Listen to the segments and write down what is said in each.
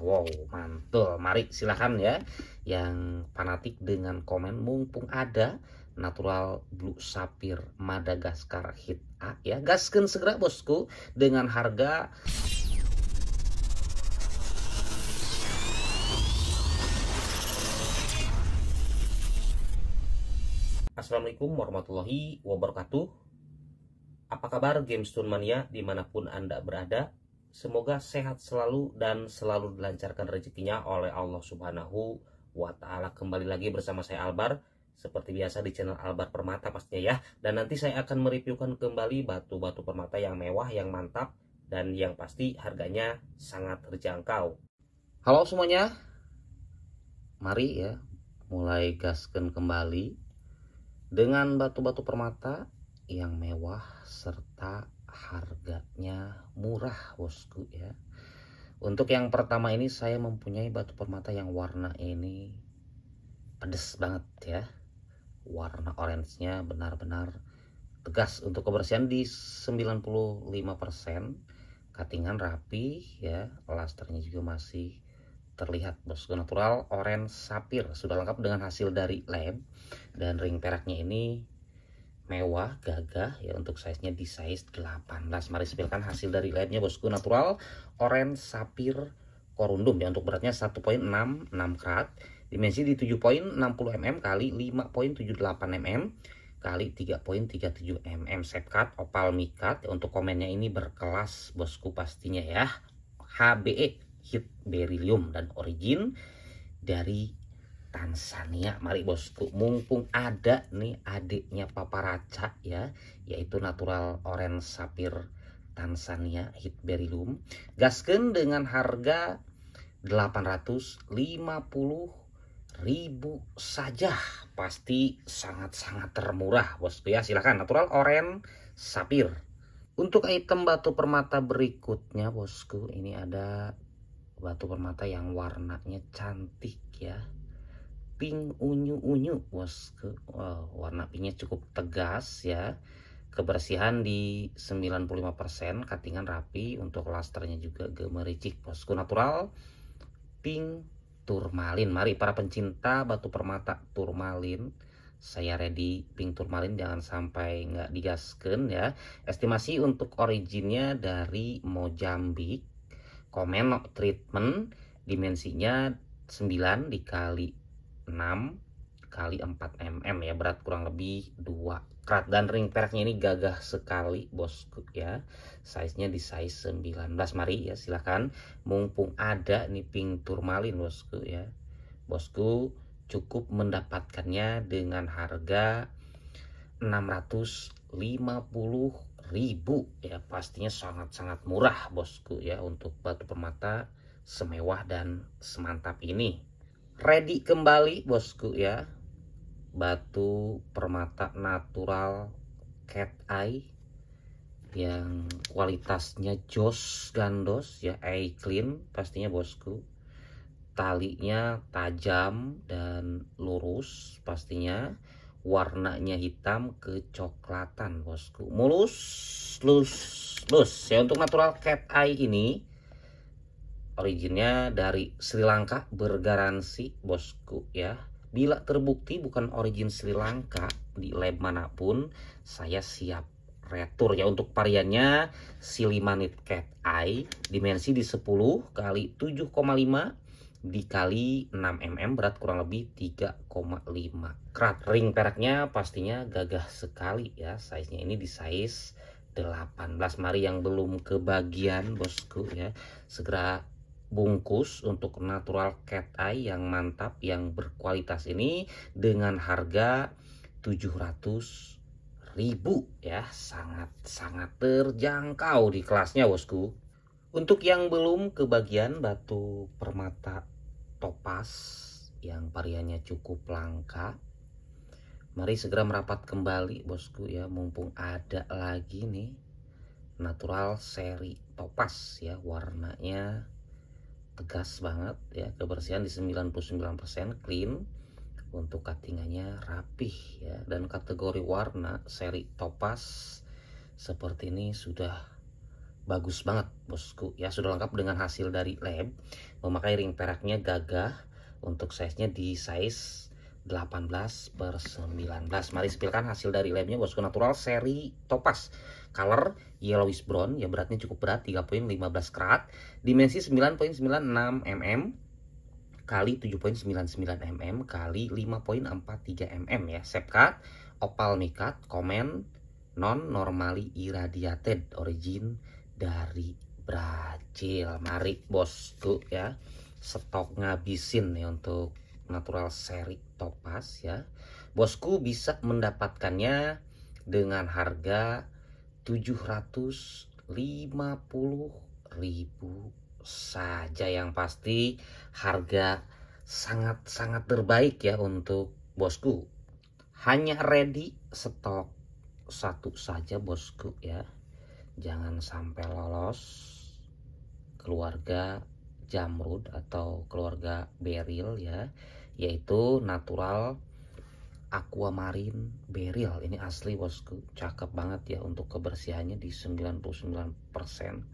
Wow, mantul. Mari silahkan ya yang fanatik dengan komen mumpung ada natural blue sapphire Madagaskar hit A ya. Gaskan segera bosku dengan harga Assalamualaikum warahmatullahi wabarakatuh Apa kabar Game Stone Mania dimanapun Anda berada Semoga sehat selalu dan selalu dilancarkan rezekinya oleh Allah Subhanahu wa taala. Kembali lagi bersama saya Albar seperti biasa di channel Albar Permata pastinya ya. Dan nanti saya akan mereviewkan kembali batu-batu permata yang mewah, yang mantap dan yang pasti harganya sangat terjangkau. Halo semuanya. Mari ya mulai gaskan kembali dengan batu-batu permata yang mewah serta harganya murah bosku ya untuk yang pertama ini saya mempunyai batu permata yang warna ini pedes banget ya warna orange-nya benar-benar tegas untuk kebersihan di 95% cuttingan rapi ya lasternya juga masih terlihat bosku natural orange sapir sudah lengkap dengan hasil dari lab dan ring peraknya ini mewah, gagah ya untuk size-nya di size 18. Mari sepilkan hasil dari lightnya bosku natural orange sapir korundum ya untuk beratnya 1.66 karat. Dimensi di 7.60 mm kali 5.78 mm kali 3.37 mm set cut opal mikat ya, untuk komennya ini berkelas bosku pastinya ya. HBE hit beryllium dan origin dari Tanzania mari bosku mumpung ada nih adiknya Papa Raca ya yaitu natural orange sapir Tanzania berilum gasken dengan harga 850 ribu saja pasti sangat-sangat termurah bosku ya silahkan natural orange sapir untuk item batu permata berikutnya bosku ini ada batu permata yang warnanya cantik ya pink unyu-unyu bosku wow, warna pinknya cukup tegas ya kebersihan di 95% katingan rapi untuk lasternya juga gemericik bosku natural pink turmalin mari para pencinta batu permata turmalin saya ready pink turmalin jangan sampai nggak digaskan ya estimasi untuk originnya dari Mojambik Komeno treatment dimensinya 9 dikali 6 kali 4 mm ya berat kurang lebih 2 krat dan ring peraknya ini gagah sekali bosku ya size nya di size 19 mari ya silahkan mumpung ada nih pink turmalin bosku ya bosku cukup mendapatkannya dengan harga 650 ribu ya pastinya sangat-sangat murah bosku ya untuk batu permata semewah dan semantap ini ready kembali bosku ya batu permata natural cat eye yang kualitasnya jos gandos ya eye clean pastinya bosku talinya tajam dan lurus pastinya warnanya hitam kecoklatan bosku mulus lus lus ya untuk natural cat eye ini Originnya dari Sri Lanka bergaransi bosku ya. Bila terbukti bukan origin Sri Lanka di lab manapun, saya siap retur ya untuk variannya Silimanit Cat Eye dimensi di 10 kali 7,5 dikali 6 mm berat kurang lebih 3,5 krat ring peraknya pastinya gagah sekali ya size nya ini di size 18 mari yang belum kebagian bosku ya segera bungkus untuk natural cat eye yang mantap yang berkualitas ini dengan harga 700 ribu ya sangat sangat terjangkau di kelasnya bosku untuk yang belum kebagian batu permata topas yang variannya cukup langka mari segera merapat kembali bosku ya mumpung ada lagi nih natural seri topas ya warnanya tegas banget ya kebersihan di 99% clean untuk cuttingannya rapih ya dan kategori warna seri topas seperti ini sudah bagus banget bosku ya sudah lengkap dengan hasil dari lab memakai ring peraknya gagah untuk size nya di size 18 per 19 Mari sepilkan hasil dari labnya bosku Natural seri topas Color yellowish brown Ya beratnya cukup berat 3.15 karat Dimensi 9.96 mm Kali 7.99 mm Kali 5.43 mm ya Sepkat, opal mikat, komen Non normally irradiated Origin dari Brazil Mari bosku ya Stok ngabisin nih untuk natural seri topas ya. Bosku bisa mendapatkannya dengan harga 750.000 saja yang pasti harga sangat-sangat terbaik ya untuk bosku. Hanya ready stok satu saja bosku ya. Jangan sampai lolos keluarga Jamrud atau keluarga beril ya, yaitu natural aquamarin beril. Ini asli bosku, cakep banget ya untuk kebersihannya di 99%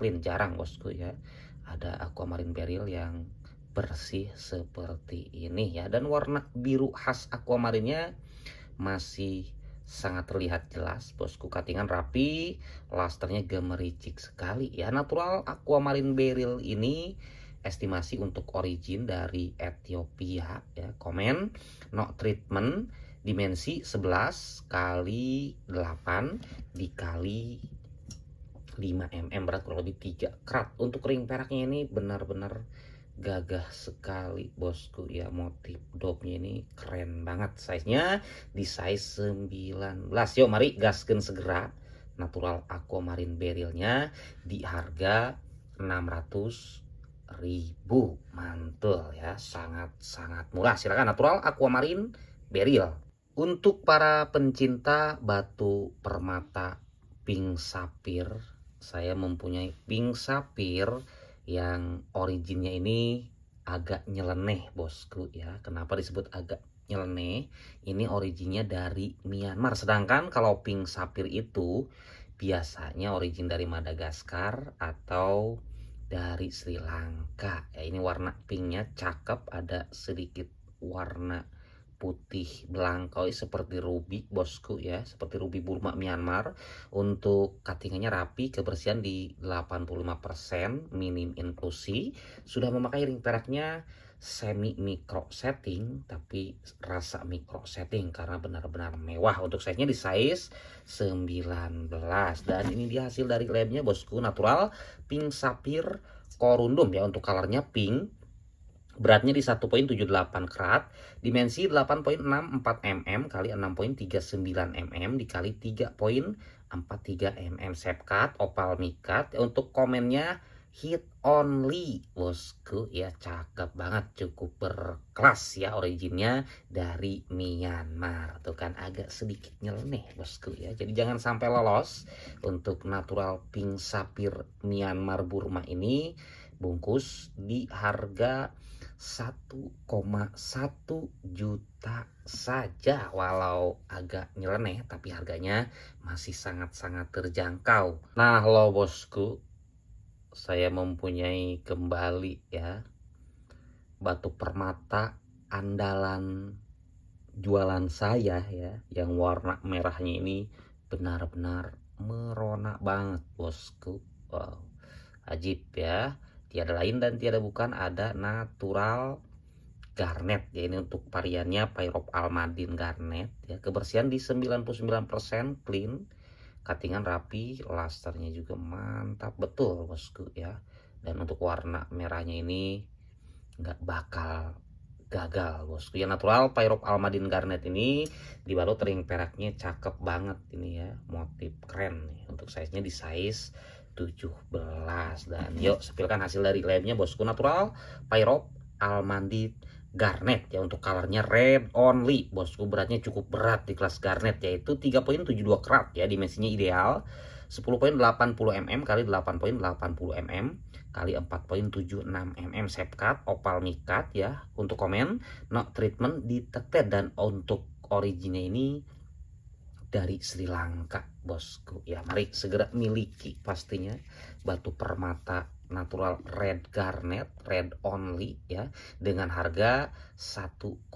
clean, jarang bosku ya. Ada aquamarin beril yang bersih seperti ini ya dan warna biru khas aquamarinnya masih sangat terlihat jelas bosku katingan rapi lasternya gemericik sekali ya natural aquamarin beril ini estimasi untuk origin dari Ethiopia ya komen no treatment dimensi 11 kali 8 dikali 5 mm berat kurang lebih 3 krat untuk ring peraknya ini benar-benar gagah sekali bosku ya motif dopnya ini keren banget size nya di size 19 yuk mari gaskan segera natural aquamarine berilnya di harga 600 ribu mantul ya sangat-sangat murah silakan natural aquamarine beril untuk para pencinta batu permata pink sapir saya mempunyai pink sapir yang originnya ini agak nyeleneh bosku ya kenapa disebut agak nyeleneh ini originnya dari Myanmar sedangkan kalau pink sapir itu biasanya origin dari Madagaskar atau dari Sri Lanka ya ini warna pinknya cakep ada sedikit warna putih belangkoi seperti ruby bosku ya seperti rubi Burma Myanmar untuk cuttingannya rapi kebersihan di 85% minim inklusi sudah memakai ring peraknya semi micro setting tapi rasa micro setting karena benar-benar mewah untuk size nya di size 19 dan ini dia hasil dari labnya bosku natural pink sapir corundum ya untuk colornya pink Beratnya di 1.78 krat, dimensi 8.64 mm kali 6.39 mm dikali 3.43 mm sepkat opal mikat. Untuk komennya hit only bosku ya cakep banget cukup berkelas ya originnya dari Myanmar tuh kan agak sedikit nyeleneh bosku ya jadi jangan sampai lolos untuk natural pink sapir Myanmar Burma ini bungkus di harga 1,1 juta saja walau agak nyeleneh tapi harganya masih sangat-sangat terjangkau nah lo bosku saya mempunyai kembali ya batu permata andalan jualan saya ya yang warna merahnya ini benar-benar merona banget bosku wow ajib ya tiada lain dan tiada bukan ada natural garnet ya ini untuk variannya pyrop almadin garnet ya kebersihan di 99% clean katingan rapi lasternya juga mantap betul bosku ya dan untuk warna merahnya ini nggak bakal gagal bosku yang natural pyrop almadin garnet ini dibalut ring peraknya cakep banget ini ya motif keren nih. untuk size nya di size 17 dan yuk sepilkan hasil dari lemnya bosku natural pyrop almandit garnet ya untuk colornya red only bosku beratnya cukup berat di kelas garnet yaitu 3.72 karat ya dimensinya ideal 10.80 mm kali 8.80 mm kali 4.76 mm sepkat opal mikat ya untuk komen no treatment detected dan untuk originnya ini dari Sri Lanka bosku ya mari segera miliki pastinya batu permata natural red garnet red only ya dengan harga 1,2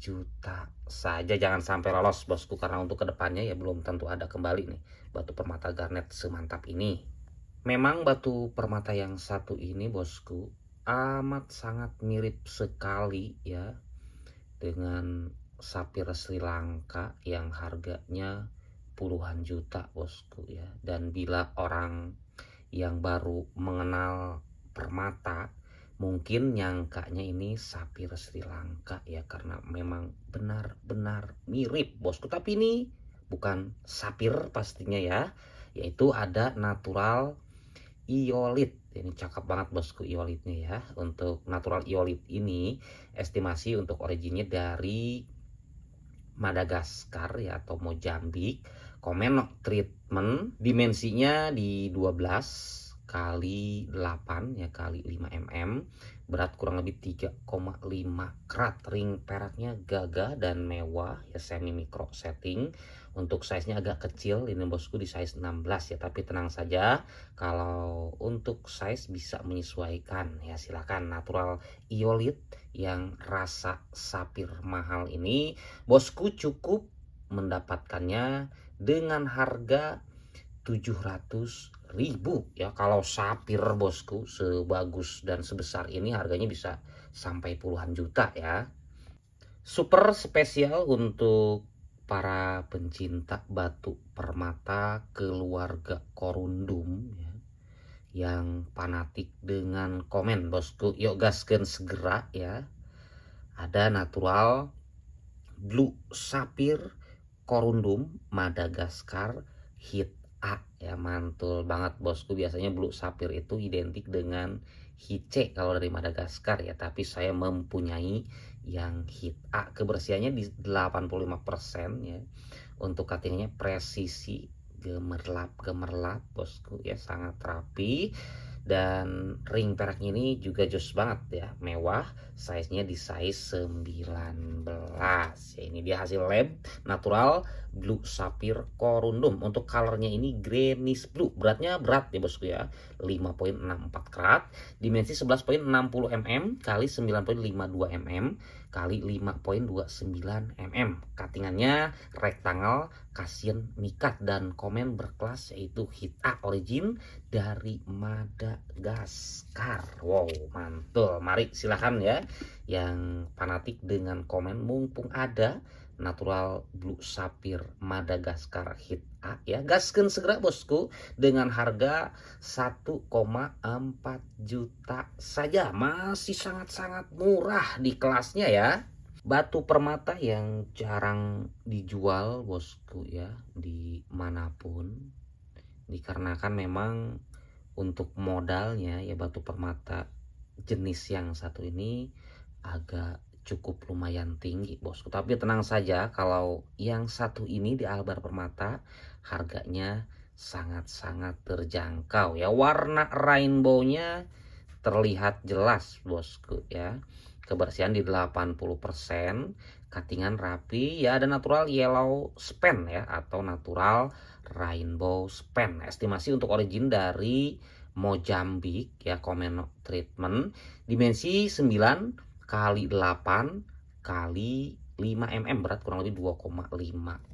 juta saja jangan sampai lolos bosku karena untuk kedepannya ya belum tentu ada kembali nih batu permata garnet semantap ini memang batu permata yang satu ini bosku amat sangat mirip sekali ya dengan sapir Sri Lanka yang harganya puluhan juta bosku ya dan bila orang yang baru mengenal permata mungkin nyangkanya ini sapir Sri Lanka ya karena memang benar-benar mirip bosku tapi ini bukan sapir pastinya ya yaitu ada natural iolit ini cakep banget bosku iolitnya ya untuk natural iolit ini estimasi untuk originnya dari Madagaskar ya atau Mojambik Komenoc treatment dimensinya di 12 kali 8 ya kali 5 mm berat kurang lebih 3,5 krat ring peraknya gagah dan mewah ya semi mikro setting untuk size nya agak kecil ini bosku di size 16 ya tapi tenang saja kalau untuk size bisa menyesuaikan ya silakan natural iolit yang rasa sapir mahal ini bosku cukup mendapatkannya dengan harga 700 ribu ya kalau sapir bosku sebagus dan sebesar ini harganya bisa sampai puluhan juta ya super spesial untuk para pencinta batu permata keluarga korundum ya, yang fanatik dengan komen bosku yuk gasken segera ya ada natural blue sapir korundum Madagaskar hit A ya mantul banget bosku biasanya bulu sapir itu identik dengan hice kalau dari Madagaskar ya tapi saya mempunyai yang hit A kebersihannya di 85% ya untuk cuttingnya presisi gemerlap gemerlap bosku ya sangat rapi dan ring peraknya ini juga jos banget ya mewah size nya di size 19 ya ini dia hasil lab natural Blue Sapphire Corundum. Untuk colornya ini greenish blue. Beratnya berat ya bosku ya. 5.64 karat. Dimensi 11.60 mm kali 9.52 mm kali 5.29 mm. Cuttingannya rectangle kasian mikat dan komen berkelas yaitu hit A Origin dari Madagaskar. Wow, mantul. Mari silahkan ya yang fanatik dengan komen mumpung ada natural blue sapphire Madagaskar hit A ya gaskan segera bosku dengan harga 1,4 juta saja masih sangat-sangat murah di kelasnya ya batu permata yang jarang dijual bosku ya dimanapun dikarenakan memang untuk modalnya ya batu permata jenis yang satu ini agak cukup lumayan tinggi bosku tapi tenang saja kalau yang satu ini di Albar Permata harganya sangat-sangat terjangkau ya warna rainbownya terlihat jelas bosku ya kebersihan di 80% katingan rapi ya ada natural yellow span ya atau natural rainbow span estimasi untuk origin dari Mojambik ya Komeno treatment dimensi 9 kali 8 kali 5 mm berat kurang lebih 2,5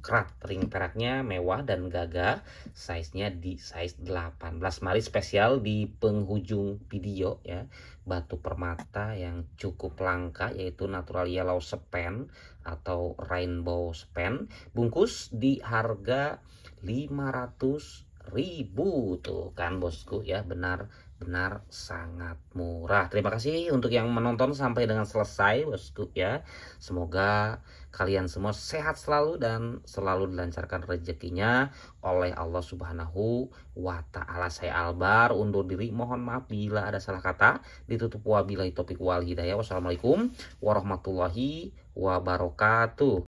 krat ring peraknya mewah dan gagah size nya di size 18 mari spesial di penghujung video ya batu permata yang cukup langka yaitu natural yellow span atau rainbow span bungkus di harga 500 ribu tuh kan bosku ya benar benar sangat murah. Terima kasih untuk yang menonton sampai dengan selesai, bosku ya. Semoga kalian semua sehat selalu dan selalu dilancarkan rezekinya oleh Allah Subhanahu wa taala. Saya Albar undur diri. Mohon maaf bila ada salah kata. Ditutup wabillahi topik wal hidayah. Wassalamualaikum warahmatullahi wabarakatuh.